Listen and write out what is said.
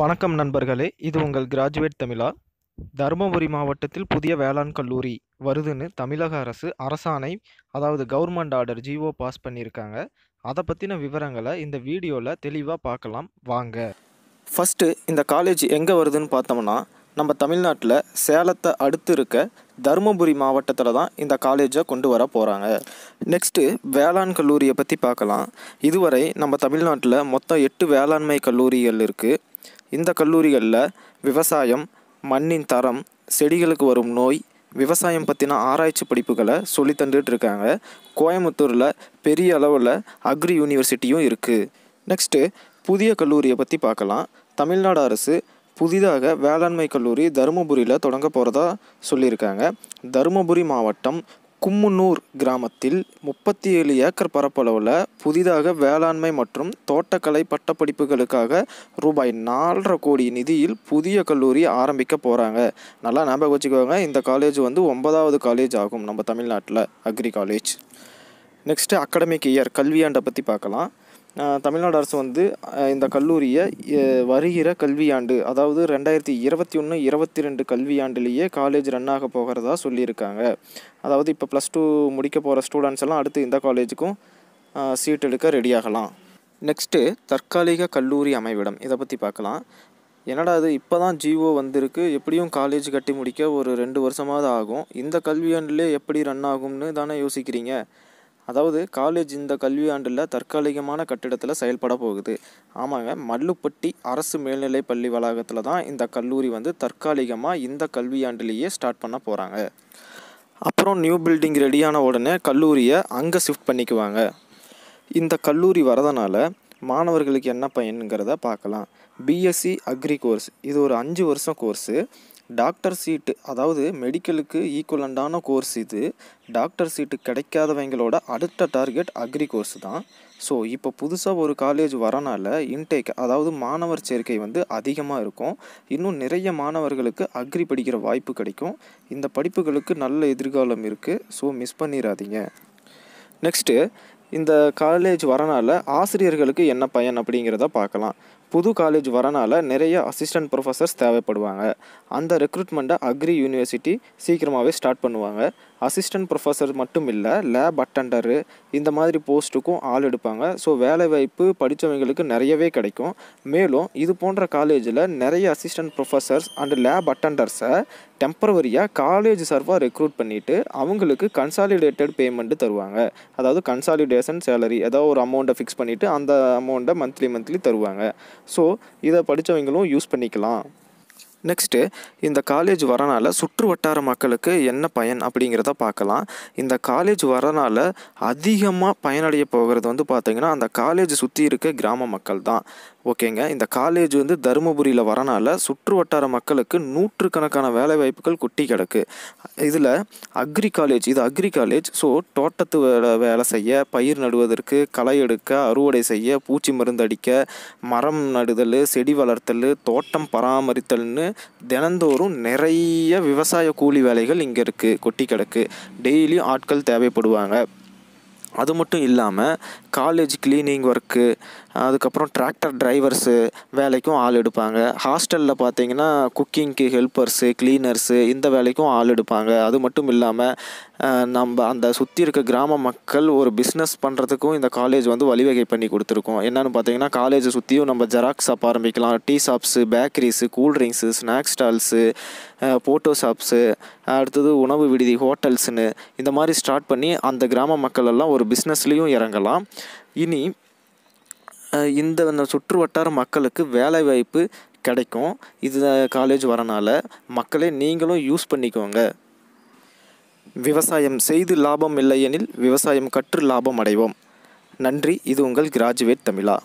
வணக்கம் நண்பர்களே இது உங்கள் கிராஜுவேட் தமிழா தருமபுரி மாவட்டத்தில் புதிய வேளாண் கல்லூரி வருதுன்னு தமிழக அரசு அரசாணை அதாவது கவர்மெண்ட் ஆர்டர் ஜிஓ பாஸ் பண்ணியிருக்காங்க அதை பற்றின விவரங்களை இந்த வீடியோவில் தெளிவாக பார்க்கலாம் வாங்க ஃபஸ்ட்டு இந்த காலேஜ் எங்கே வருதுன்னு பார்த்தோம்னா நம்ம தமிழ்நாட்டில் சேலத்தை அடுத்து இருக்க தருமபுரி மாவட்டத்தில் தான் இந்த காலேஜை கொண்டு வர போகிறாங்க நெக்ஸ்ட்டு வேளாண் கல்லூரியை பற்றி பார்க்கலாம் இதுவரை நம்ம தமிழ்நாட்டில் மொத்தம் எட்டு வேளாண்மை கல்லூரிகள் இருக்குது இந்த கல்லூரிகளில் விவசாயம் மண்ணின் தரம் செடிகளுக்கு வரும் நோய் விவசாயம் பற்றின ஆராய்ச்சி படிப்புகளை சொல்லி இருக்காங்க கோயம்புத்தூரில் பெரிய அளவில் அக்ரி யூனிவர்சிட்டியும் இருக்குது நெக்ஸ்ட்டு புதிய கல்லூரியை பற்றி பார்க்கலாம் தமிழ்நாடு அரசு புதிதாக வேளாண்மை கல்லூரி தருமபுரியில் தொடங்க போகிறதா சொல்லியிருக்காங்க தருமபுரி மாவட்டம் கும்முன்னூர் கிராமத்தில் முப்பத்தி ஏழு ஏக்கர் பரப்பளவில் புதிதாக வேளாண்மை மற்றும் தோட்டக்கலை பட்டப்படிப்புகளுக்காக ரூபாய் நாலரை கோடி நிதியில் புதிய கல்லூரி ஆரம்பிக்க போகிறாங்க நல்லா ஞாபகம் வச்சுக்கோங்க இந்த காலேஜ் வந்து ஒன்பதாவது காலேஜ் ஆகும் நம்ம தமிழ்நாட்டில் agri college next academic year கல்வியாண்டை பற்றி பார்க்கலாம் தமிழ்நாடு அரசு வந்து இந்த கல்லூரியை வருகிற கல்வியாண்டு அதாவது ரெண்டாயிரத்தி இருபத்தி ஒன்று இருபத்தி ரெண்டு கல்வியாண்டுலேயே காலேஜ் ரன் ஆக போகிறதா சொல்லியிருக்காங்க அதாவது இப்போ ப்ளஸ் டூ முடிக்க போகிற ஸ்டூடெண்ட்ஸ் எல்லாம் அடுத்து இந்த காலேஜுக்கும் சீட் எடுக்க ரெடியாகலாம் நெக்ஸ்ட்டு தற்காலிக கல்லூரி அமைவிடம் இதை பற்றி பார்க்கலாம் என்னடா அது இப்போ தான் ஜிஓ வந்திருக்கு எப்படியும் காலேஜ் கட்டி முடிக்க ஒரு ரெண்டு வருஷமாவது ஆகும் இந்த கல்வியாண்டிலே எப்படி ரன் ஆகும்னு தானே யோசிக்கிறீங்க அதாவது காலேஜ் இந்த கல்வியாண்டில் தற்காலிகமான கட்டிடத்தில் செயல்பட போகுது ஆமாங்க மல்லுப்பட்டி அரசு மேல்நிலை பள்ளி வளாகத்தில் தான் இந்த கல்லூரி வந்து தற்காலிகமாக இந்த கல்வியாண்டிலேயே ஸ்டார்ட் பண்ண போகிறாங்க அப்புறம் நியூ பில்டிங் ரெடியான உடனே கல்லூரியை அங்கே ஷிஃப்ட் பண்ணிக்குவாங்க இந்த கல்லூரி வரதனால மாணவர்களுக்கு என்ன பயனுங்கிறத பார்க்கலாம் பிஎஸ்சி அக்ரி கோர்ஸ் இது ஒரு அஞ்சு வருஷம் கோர்ஸு டாக்டர் சீட்டு அதாவது மெடிக்கலுக்கு ஈக்குவலண்டான கோர்ஸ் இது டாக்டர் சீட்டு கிடைக்காதவங்களோட அடுத்த டார்கெட் அக்ரி கோர்ஸ் தான் ஸோ இப்போ புதுசாக ஒரு காலேஜ் வரனால இன்டேக் அதாவது மாணவர் சேர்க்கை வந்து அதிகமாக இருக்கும் இன்னும் நிறைய மாணவர்களுக்கு அக்ரி படிக்கிற வாய்ப்பு கிடைக்கும் இந்த படிப்புகளுக்கு நல்ல எதிர்காலம் இருக்குது ஸோ மிஸ் பண்ணிடாதீங்க நெக்ஸ்ட்டு இந்த காலேஜ் வரனால ஆசிரியர்களுக்கு என்ன பயன் அப்படிங்கிறத பார்க்கலாம் புது காலேஜ் வரனால நிறைய அசிஸ்டன்ட் ப்ரொஃபஸர்ஸ் தேவைப்படுவாங்க அந்த ரெக்ரூட்மெண்ட்டை அக்ரி யூனிவர்சிட்டி சீக்கிரமாகவே ஸ்டார்ட் பண்ணுவாங்க அசிஸ்டன்ட் ப்ரொஃபஸர் மட்டும் இல்லை லேப் அட்டண்டரு இந்த மாதிரி போஸ்ட்டுக்கும் ஆள் எடுப்பாங்க ஸோ வேலைவாய்ப்பு படித்தவங்களுக்கு நிறையவே கிடைக்கும் மேலும் இது போன்ற காலேஜில் நிறைய அசிஸ்டன்ட் ப்ரொஃபஸர்ஸ் அண்ட் லேப் அட்டண்டர்ஸை டெம்பரவரியாக காலேஜ் சர்வாக ரெக்ரூட் பண்ணிவிட்டு அவங்களுக்கு கன்சாலிடேட்டட் பேமெண்ட்டு தருவாங்க அதாவது கன்சாலிடேஷன் சேலரி ஏதோ ஒரு அமௌண்ட்டை ஃபிக்ஸ் பண்ணிவிட்டு அந்த அமௌண்ட்டை மந்த்லி மந்த்லி தருவாங்க ஸோ இதை படித்தவங்களும் யூஸ் பண்ணிக்கலாம் நெக்ஸ்ட்டு இந்த காலேஜ் வரனால சுற்று வட்டார மக்களுக்கு என்ன பயன் அப்படிங்கிறத பார்க்கலாம் இந்த காலேஜ் வரனால அதிகமாக பயனடைய போகிறது வந்து பார்த்திங்கன்னா அந்த காலேஜ் சுற்றி இருக்க கிராம மக்கள் தான் ஓகேங்க இந்த காலேஜ் வந்து தருமபுரியில் வரனால சுற்று வட்டார மக்களுக்கு நூற்றுக்கணக்கான வேலைவாய்ப்புகள் கொட்டி கிடக்கு இதில் அக்ரி காலேஜ் இது அக்ரி காலேஜ் ஸோ தோட்டத்து வேலை வேலை செய்ய பயிர் நடுவதற்கு களை எடுக்க அறுவடை செய்ய பூச்சி மருந்து அடிக்க மரம் நடுதல் செடி வளர்த்தல் தோட்டம் பராமரித்தல்னு தினந்தோறும் நிறைய விவசாய கூலி வேலைகள் இங்கே இருக்குது கொட்டி கிடக்கு டெய்லியும் ஆட்கள் தேவைப்படுவாங்க அது மட்டும் இல்லாமல் காலேஜ் க்ளீனிங் ஒர்க்கு அதுக்கப்புறம் டிராக்டர் டிரைவர்ஸு வேலைக்கும் ஆள் எடுப்பாங்க ஹாஸ்டலில் பார்த்தீங்கன்னா குக்கிங்க்கு ஹெல்ப்பர்ஸு க்ளீனர்ஸு இந்த வேலைக்கும் ஆள் எடுப்பாங்க அது மட்டும் இல்லாமல் நம்ம அந்த சுற்றி இருக்க கிராம மக்கள் ஒரு பிஸ்னஸ் பண்ணுறதுக்கும் இந்த காலேஜ் வந்து வழிவகை பண்ணி கொடுத்துருக்கோம் என்னென்னு பார்த்தீங்கன்னா காலேஜை சுற்றியும் நம்ம ஜெராக்ஸ் ஷாப் ஆரம்பிக்கலாம் tea shops bakeries cool drinks snacks stalls photo shops அடுத்தது உணவு விடுதி ஹோட்டல்ஸுன்னு இந்த மாதிரி ஸ்டார்ட் பண்ணி அந்த கிராம மக்கள் எல்லாம் ஒரு பிஸ்னஸ்லேயும் இறங்கலாம் இனி இந்த சுற்று வட்டார மக்களுக்கு வேலைவாய்ப்பு கிடைக்கும் இது காலேஜ் வரனால மக்களே நீங்களும் யூஸ் பண்ணிக்கோங்க விவசாயம் செய்து லாபம் இல்லையெனில் விவசாயம் கற்று லாபம் அடைவோம் நன்றி இது உங்கள் கிராஜுவேட் தமிழா